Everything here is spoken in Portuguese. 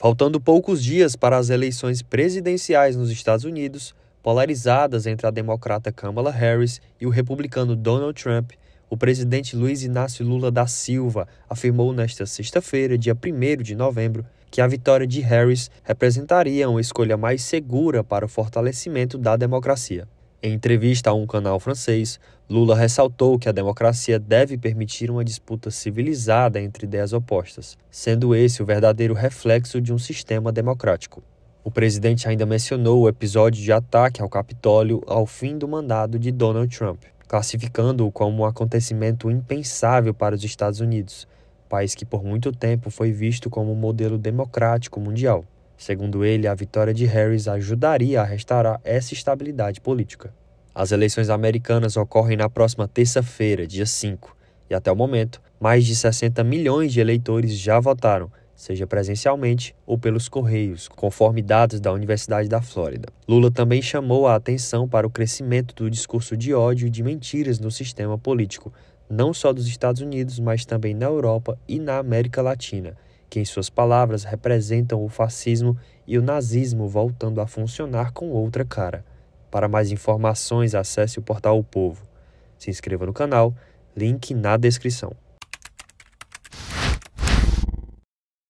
Faltando poucos dias para as eleições presidenciais nos Estados Unidos, polarizadas entre a democrata Kamala Harris e o republicano Donald Trump, o presidente Luiz Inácio Lula da Silva afirmou nesta sexta-feira, dia 1 de novembro, que a vitória de Harris representaria uma escolha mais segura para o fortalecimento da democracia. Em entrevista a um canal francês, Lula ressaltou que a democracia deve permitir uma disputa civilizada entre ideias opostas, sendo esse o verdadeiro reflexo de um sistema democrático. O presidente ainda mencionou o episódio de ataque ao Capitólio ao fim do mandado de Donald Trump, classificando-o como um acontecimento impensável para os Estados Unidos, país que por muito tempo foi visto como um modelo democrático mundial. Segundo ele, a vitória de Harris ajudaria a restaurar essa estabilidade política. As eleições americanas ocorrem na próxima terça-feira, dia 5, e até o momento, mais de 60 milhões de eleitores já votaram, seja presencialmente ou pelos correios, conforme dados da Universidade da Flórida. Lula também chamou a atenção para o crescimento do discurso de ódio e de mentiras no sistema político, não só dos Estados Unidos, mas também na Europa e na América Latina que em suas palavras representam o fascismo e o nazismo voltando a funcionar com outra cara. Para mais informações, acesse o portal O Povo. Se inscreva no canal, link na descrição.